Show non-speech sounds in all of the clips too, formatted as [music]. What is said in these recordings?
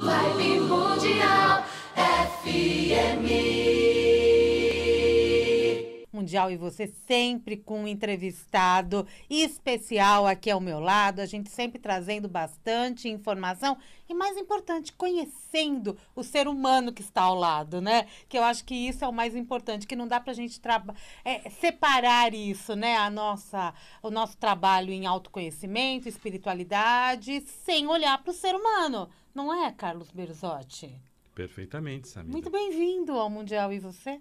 Vibe Mundial FM. Mundial e você sempre com um entrevistado especial aqui ao meu lado, a gente sempre trazendo bastante informação e mais importante, conhecendo o ser humano que está ao lado, né? Que eu acho que isso é o mais importante, que não dá para a gente é, separar isso, né? A nossa, o nosso trabalho em autoconhecimento, espiritualidade, sem olhar para o ser humano, não é, Carlos Berzotti? Perfeitamente, Muito bem-vindo ao Mundial e você?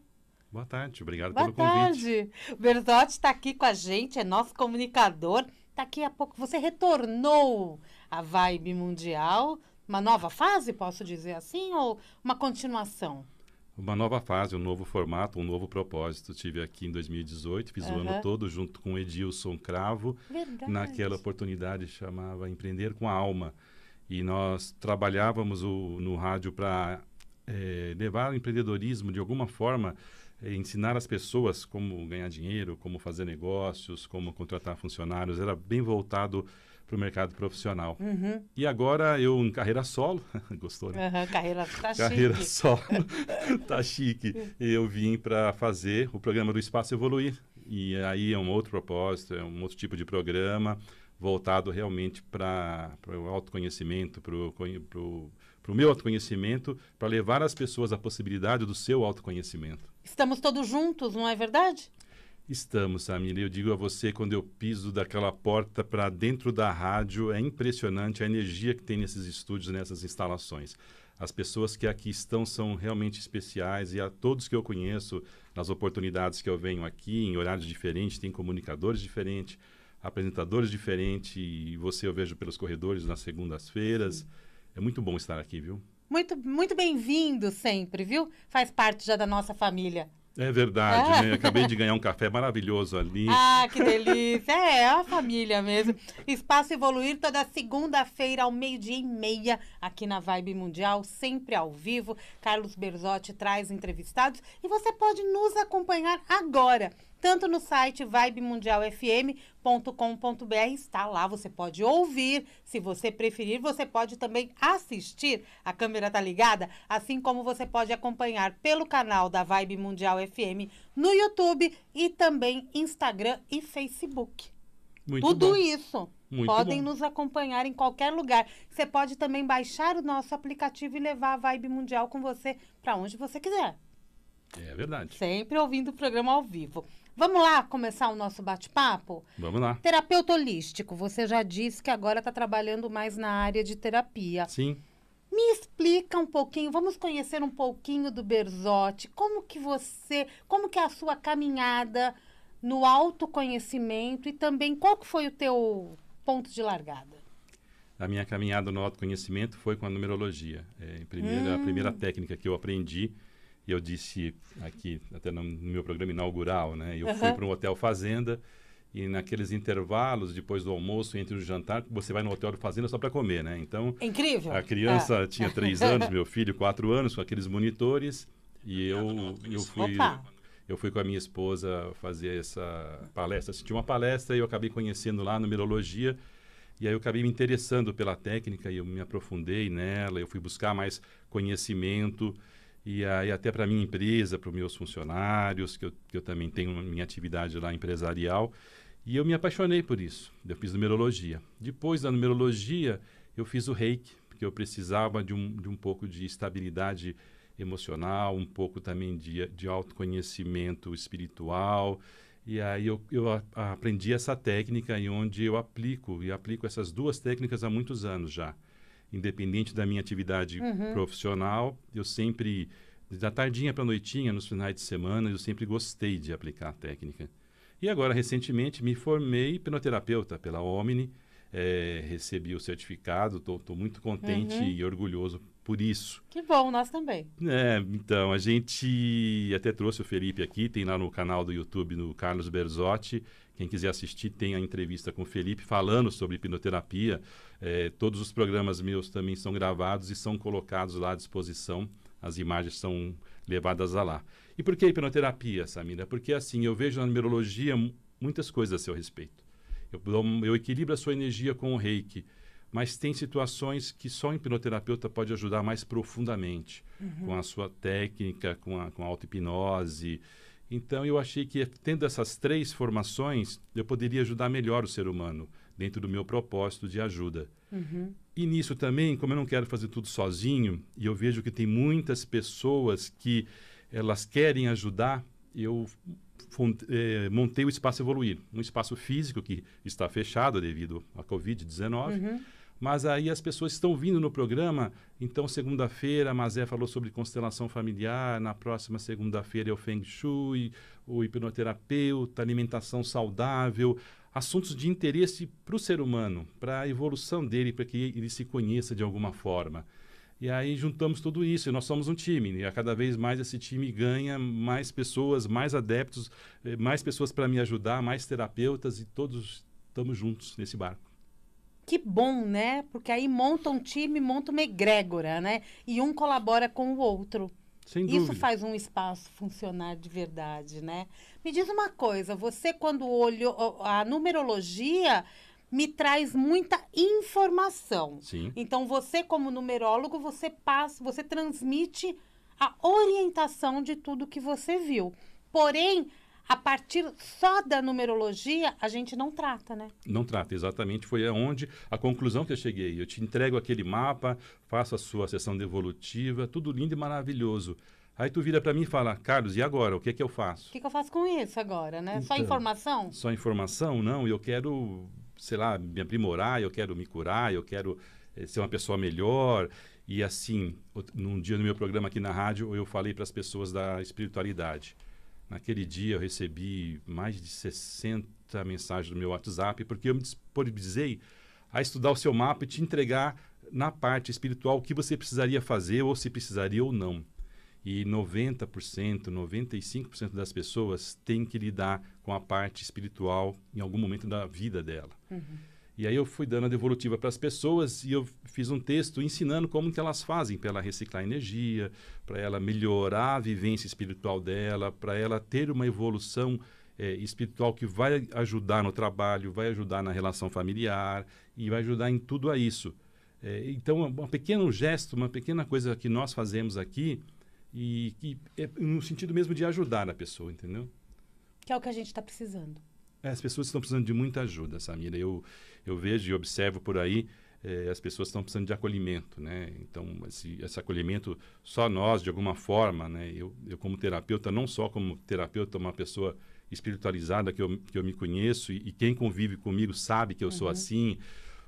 Boa tarde, obrigado Boa pelo tarde. convite. Boa tarde. Bertotti está aqui com a gente, é nosso comunicador. Daqui tá a pouco você retornou à vibe mundial, uma nova fase, posso dizer assim, ou uma continuação? Uma nova fase, um novo formato, um novo propósito. Tive aqui em 2018, fiz uhum. o ano todo junto com Edilson Cravo. Verdade. Naquela oportunidade chamava Empreender com a Alma. E nós trabalhávamos o, no rádio para é, eh, levar o empreendedorismo de alguma forma é, ensinar as pessoas como ganhar dinheiro, como fazer negócios, como contratar funcionários, era bem voltado para o mercado profissional. Uhum. E agora eu em carreira solo, [laughs] gostou, né? Uhum, carreira tá [laughs] carreira solo, [laughs] tá chique. Eu vim para fazer o programa do Espaço Evoluir. E aí é um outro propósito, é um outro tipo de programa, voltado realmente para o autoconhecimento, para o meu autoconhecimento, para levar as pessoas à possibilidade do seu autoconhecimento. Estamos todos juntos, não é verdade? Estamos, Samir. Eu digo a você, quando eu piso daquela porta para dentro da rádio, é impressionante a energia que tem nesses estúdios, nessas instalações. As pessoas que aqui estão são realmente especiais e a todos que eu conheço, nas oportunidades que eu venho aqui, em horários diferentes, tem comunicadores diferentes, apresentadores diferentes. E você eu vejo pelos corredores nas segundas-feiras. É muito bom estar aqui, viu? Muito, muito bem-vindo sempre, viu? Faz parte já da nossa família. É verdade, né? [laughs] Acabei de ganhar um café maravilhoso ali. Ah, que delícia! É, é a família mesmo. Espaço Evoluir toda segunda-feira ao meio-dia e meia aqui na Vibe Mundial, sempre ao vivo. Carlos Berzotti traz entrevistados e você pode nos acompanhar agora tanto no site vibemundialfm.com.br, está lá, você pode ouvir, se você preferir, você pode também assistir, a câmera está ligada, assim como você pode acompanhar pelo canal da Vibe Mundial FM no YouTube e também Instagram e Facebook. Muito Tudo bom. isso. Muito Podem bom. nos acompanhar em qualquer lugar. Você pode também baixar o nosso aplicativo e levar a Vibe Mundial com você para onde você quiser. É verdade. Sempre ouvindo o programa ao vivo. Vamos lá começar o nosso bate-papo? Vamos lá. Terapeuta holístico, você já disse que agora está trabalhando mais na área de terapia. Sim. Me explica um pouquinho, vamos conhecer um pouquinho do Berzotti. Como que você, como que é a sua caminhada no autoconhecimento e também qual que foi o teu ponto de largada? A minha caminhada no autoconhecimento foi com a numerologia. É, primeira, hum. A primeira hum. técnica que eu aprendi e eu disse aqui, até no meu programa inaugural, né? Eu uhum. fui para um hotel fazenda e naqueles intervalos depois do almoço entre o jantar você vai no hotel fazenda só para comer né então incrível a criança ah. tinha três anos meu filho quatro anos com aqueles monitores e eu eu fui Opa. eu fui com a minha esposa fazer essa palestra assisti uma palestra e eu acabei conhecendo lá numerologia e aí eu acabei me interessando pela técnica e eu me aprofundei nela eu fui buscar mais conhecimento e, aí até para minha empresa, para os meus funcionários, que eu, que eu também tenho minha atividade lá empresarial. E eu me apaixonei por isso. Eu fiz numerologia. Depois da numerologia, eu fiz o reiki, porque eu precisava de um, de um pouco de estabilidade emocional, um pouco também de, de autoconhecimento espiritual. E aí eu, eu a aprendi essa técnica e onde eu aplico, e aplico essas duas técnicas há muitos anos já independente da minha atividade uhum. profissional, eu sempre, da tardinha para noitinha, nos finais de semana, eu sempre gostei de aplicar a técnica. E agora, recentemente, me formei penoterapeuta pela Omni, é, recebi o certificado, estou muito contente uhum. e orgulhoso por isso. Que bom, nós também. É, então, a gente até trouxe o Felipe aqui, tem lá no canal do YouTube, no Carlos Berzotti, quem quiser assistir, tem a entrevista com o Felipe falando sobre hipnoterapia. É, todos os programas meus também são gravados e são colocados lá à disposição. As imagens são levadas a lá. E por que hipnoterapia, Samira? Porque assim, eu vejo na numerologia muitas coisas a seu respeito. Eu, eu equilibro a sua energia com o reiki mas tem situações que só um hipnoterapeuta pode ajudar mais profundamente, uhum. com a sua técnica, com a, com a auto-hipnose, então eu achei que tendo essas três formações, eu poderia ajudar melhor o ser humano dentro do meu propósito de ajuda. Uhum. E nisso também, como eu não quero fazer tudo sozinho, e eu vejo que tem muitas pessoas que elas querem ajudar, eu eh, montei o Espaço Evoluir, um espaço físico que está fechado devido à Covid-19, uhum. Mas aí as pessoas estão vindo no programa. Então, segunda-feira, a Mazé falou sobre constelação familiar. Na próxima segunda-feira é o Feng Shui, o hipnoterapeuta, alimentação saudável. Assuntos de interesse para o ser humano, para a evolução dele, para que ele se conheça de alguma forma. E aí juntamos tudo isso e nós somos um time. E a cada vez mais esse time ganha mais pessoas, mais adeptos, eh, mais pessoas para me ajudar, mais terapeutas e todos estamos juntos nesse barco que bom, né? Porque aí monta um time, monta uma egrégora, né? E um colabora com o outro. Sem Isso faz um espaço funcionar de verdade, né? Me diz uma coisa, você quando olhou a numerologia me traz muita informação. Sim. Então você como numerólogo, você passa, você transmite a orientação de tudo que você viu. Porém, a partir só da numerologia, a gente não trata, né? Não trata, exatamente. Foi aonde a conclusão que eu cheguei. Eu te entrego aquele mapa, faço a sua sessão devolutiva, tudo lindo e maravilhoso. Aí tu vira para mim e fala, Carlos, e agora? O que é que eu faço? O que, que eu faço com isso agora, né? Então, só informação? Só informação? Não, eu quero, sei lá, me aprimorar, eu quero me curar, eu quero eh, ser uma pessoa melhor. E assim, num dia no meu programa aqui na rádio, eu falei para as pessoas da espiritualidade. Naquele dia eu recebi mais de 60 mensagens do meu WhatsApp, porque eu me disponibilizei a estudar o seu mapa e te entregar na parte espiritual o que você precisaria fazer, ou se precisaria ou não. E 90%, 95% das pessoas têm que lidar com a parte espiritual em algum momento da vida dela. Uhum. E aí eu fui dando a devolutiva para as pessoas e eu fiz um texto ensinando como que elas fazem para ela reciclar energia, para ela melhorar a vivência espiritual dela, para ela ter uma evolução é, espiritual que vai ajudar no trabalho, vai ajudar na relação familiar e vai ajudar em tudo a isso. É, então, um pequeno gesto, uma pequena coisa que nós fazemos aqui e que é no sentido mesmo de ajudar a pessoa, entendeu? Que é o que a gente está precisando. É, as pessoas estão precisando de muita ajuda, Samira. Eu, eu vejo e observo por aí eh, as pessoas estão precisando de acolhimento, né? Então, esse, esse, acolhimento, só nós, de alguma forma, né? Eu, eu, como terapeuta, não só como terapeuta, uma pessoa espiritualizada que eu, que eu me conheço e, e quem convive comigo sabe que eu uhum. sou assim.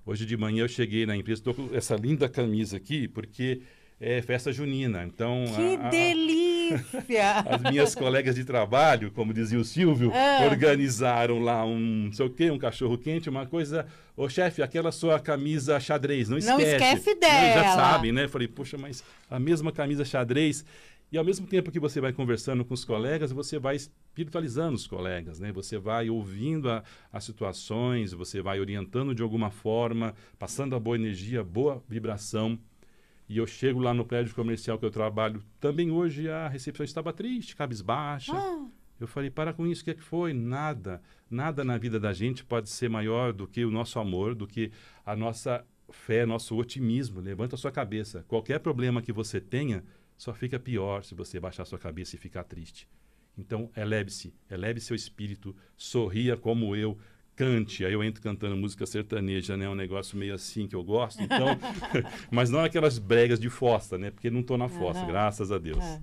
Hoje de manhã eu cheguei na empresa, estou com essa linda camisa aqui, porque é festa junina. Então, que a, a, delícia! delícia! [laughs] As minhas colegas de trabalho, como dizia o Silvio, ah. organizaram lá um, não sei o quê, um cachorro quente, uma coisa. Ô chefe, aquela sua camisa xadrez, não esquece. Não esquece dela. Não, já sabem, né? Falei, poxa, mas a mesma camisa xadrez. E ao mesmo tempo que você vai conversando com os colegas, você vai espiritualizando os colegas, né? Você vai ouvindo as situações, você vai orientando de alguma forma, passando a boa energia, boa vibração. E eu chego lá no prédio comercial que eu trabalho também hoje, a recepção estava triste, cabisbaixa. Ah. Eu falei, para com isso, o que, é que foi? Nada. Nada na vida da gente pode ser maior do que o nosso amor, do que a nossa fé, nosso otimismo. Levanta a sua cabeça. Qualquer problema que você tenha, só fica pior se você baixar a sua cabeça e ficar triste. Então, eleve-se, eleve seu espírito, sorria como eu, cante. Aí eu entro cantando música sertaneja, né? Um negócio meio assim que eu gosto. Então, [laughs] [laughs] mas não aquelas bregas de fossa, né? Porque não estou na fossa, uhum. graças a Deus. É.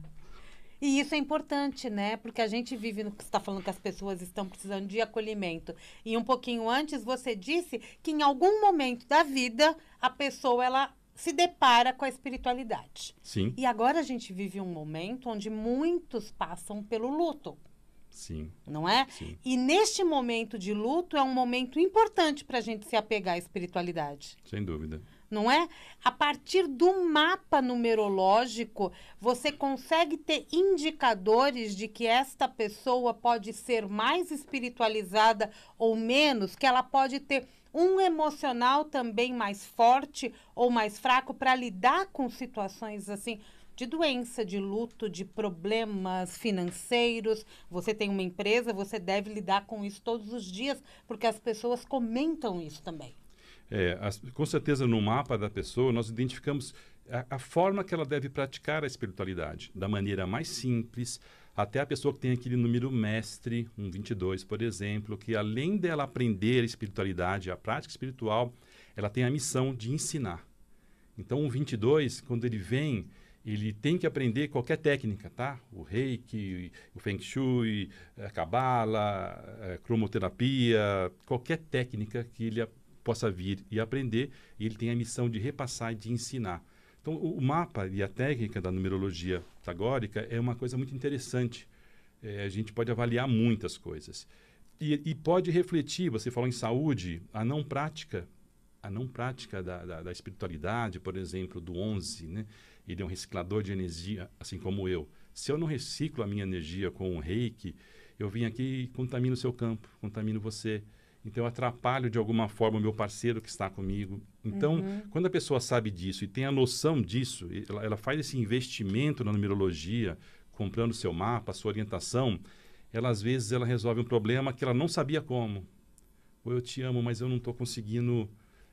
E isso é importante, né? Porque a gente vive no que está falando que as pessoas estão precisando de acolhimento. E um pouquinho antes você disse que em algum momento da vida a pessoa ela se depara com a espiritualidade. Sim. E agora a gente vive um momento onde muitos passam pelo luto. Sim. Não é? Sim. E neste momento de luto é um momento importante para a gente se apegar à espiritualidade. Sem dúvida. Não é? A partir do mapa numerológico, você consegue ter indicadores de que esta pessoa pode ser mais espiritualizada ou menos, que ela pode ter um emocional também mais forte ou mais fraco para lidar com situações assim de doença, de luto, de problemas financeiros. Você tem uma empresa, você deve lidar com isso todos os dias, porque as pessoas comentam isso também. É, as, com certeza, no mapa da pessoa, nós identificamos a, a, forma que ela deve praticar a espiritualidade, da maneira mais simples, até a pessoa que tem aquele número mestre, um 22, por exemplo, que além dela aprender a espiritualidade, a prática espiritual, ela tem a missão de ensinar. Então, um 22, quando ele vem, ele tem que aprender qualquer técnica, tá? O reiki, o feng shui, eh, a cabala, a eh, cromoterapia, qualquer técnica que ele possa vir e aprender, ele tem a missão de repassar e de ensinar. Então, o mapa e a técnica da numerologia pitagórica é uma coisa muito interessante. É, a gente pode avaliar muitas coisas. E, e, pode refletir, você falou em saúde, a não prática, a não prática da, da, da espiritualidade, por exemplo, do 11, né? ele é um reciclador de energia, assim como eu. Se eu não reciclo a minha energia com um reiki, eu vim aqui e contamino o seu campo, contamino você. Então, eu atrapalho de alguma forma o meu parceiro que está comigo. Então, uhum. quando a pessoa sabe disso e tem a noção disso, ela, ela faz esse investimento na numerologia, comprando seu mapa, sua orientação, ela às vezes ela resolve um problema que ela não sabia como. Ou eu te amo, mas eu não estou conseguindo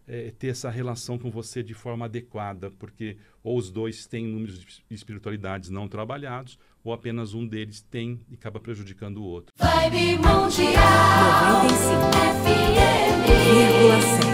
é, ter essa relação com você de forma adequada, porque ou os dois têm números de espiritualidades não trabalhados, ou apenas um deles tem e acaba prejudicando o outro. Vibe Mundial, 95 FM,